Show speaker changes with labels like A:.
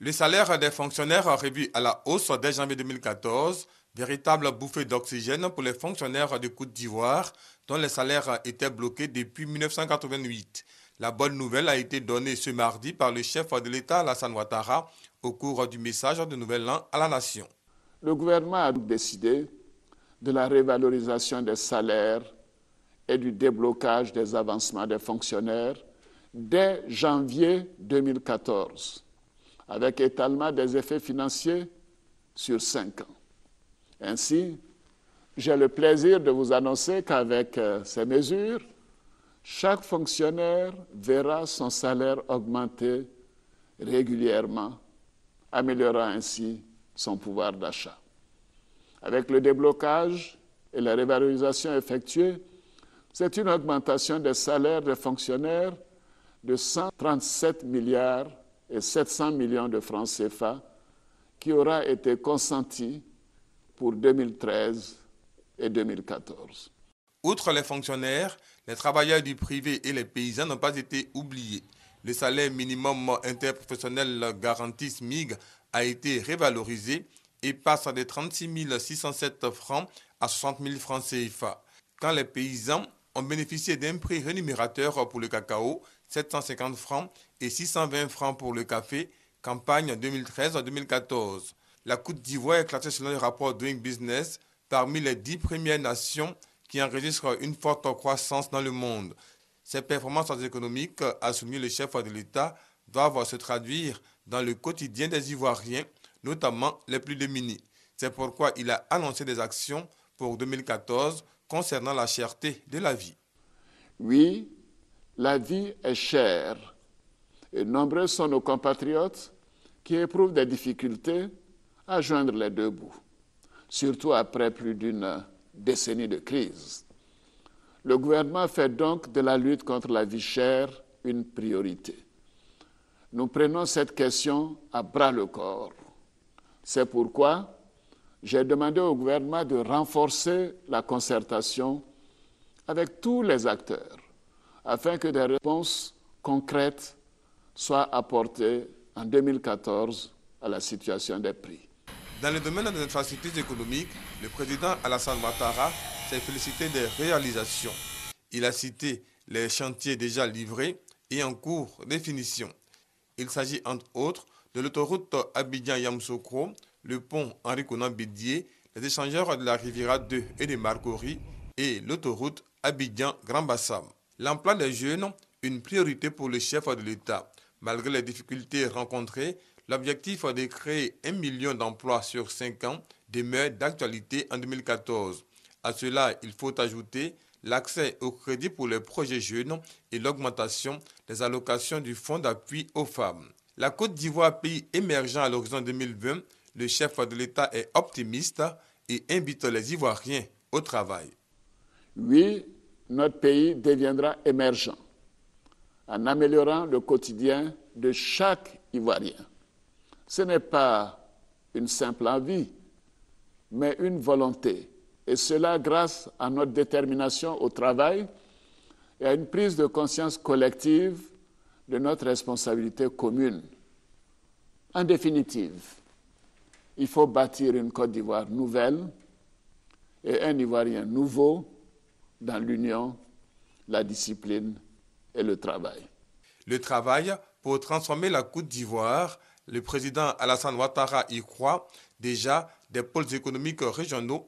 A: Le salaire des fonctionnaires revu à la hausse dès janvier 2014, véritable bouffée d'oxygène pour les fonctionnaires de Côte d'Ivoire dont les salaires étaient bloqués depuis 1988. La bonne nouvelle a été donnée ce mardi par le chef de l'État, Alassane Ouattara, au cours du message de Nouvel An à la Nation.
B: Le gouvernement a décidé de la révalorisation des salaires et du déblocage des avancements des fonctionnaires dès janvier 2014 avec étalement des effets financiers sur cinq ans. Ainsi, j'ai le plaisir de vous annoncer qu'avec euh, ces mesures, chaque fonctionnaire verra son salaire augmenter régulièrement, améliorant ainsi son pouvoir d'achat. Avec le déblocage et la révalorisation effectuée, c'est une augmentation des salaires des fonctionnaires de 137 milliards et 700 millions de francs CFA qui aura été consenti pour 2013 et 2014.
A: Outre les fonctionnaires, les travailleurs du privé et les paysans n'ont pas été oubliés. Le salaire minimum interprofessionnel garanti SMIG a été révalorisé et passe de 36 607 francs à 60 000 francs CFA. Quand les paysans ont bénéficié d'un prix rémunérateur pour le cacao, 750 francs, et 620 francs pour le café, campagne 2013-2014. La Côte d'Ivoire est classée selon le rapport Doing Business parmi les dix premières nations qui enregistrent une forte croissance dans le monde. Ces performances économiques, a soumis le chef de l'État, doivent se traduire dans le quotidien des Ivoiriens, notamment les plus démunis. C'est pourquoi il a
B: annoncé des actions pour 2014 concernant la cherté de la vie. Oui, la vie est chère et nombreux sont nos compatriotes qui éprouvent des difficultés à joindre les deux bouts, surtout après plus d'une décennie de crise. Le gouvernement fait donc de la lutte contre la vie chère une priorité. Nous prenons cette question à bras le corps. C'est pourquoi j'ai demandé au gouvernement de renforcer la concertation avec tous les acteurs afin que des réponses concrètes soient apportées en 2014 à la situation des prix.
A: Dans le domaine des infrastructures économiques, le président Alassane Ouattara s'est félicité des réalisations. Il a cité les chantiers déjà livrés et en cours de finition. Il s'agit entre autres de l'autoroute Abidjan-Yamsoukro le pont Henri Conan Bédier, les échangeurs de la Riviera 2 et de Marcory et l'autoroute Abidjan-Grand Bassam. L'emploi des jeunes, une priorité pour le chef de l'État. Malgré les difficultés rencontrées, l'objectif de créer un million d'emplois sur cinq ans demeure d'actualité en 2014. À cela, il faut ajouter l'accès au crédit pour les projets jeunes et l'augmentation des allocations du Fonds d'appui aux femmes. La Côte d'Ivoire, pays émergent à l'horizon 2020, le chef de l'État est optimiste et
B: invite les Ivoiriens au travail. Oui, notre pays deviendra émergent en améliorant le quotidien de chaque Ivoirien. Ce n'est pas une simple envie, mais une volonté. Et cela grâce à notre détermination au travail et à une prise de conscience collective de notre responsabilité commune. En définitive, il faut bâtir une Côte d'Ivoire nouvelle et un Ivoirien nouveau dans l'union, la discipline et le travail. Le travail pour transformer la Côte d'Ivoire,
A: le président Alassane Ouattara y croit déjà des pôles économiques régionaux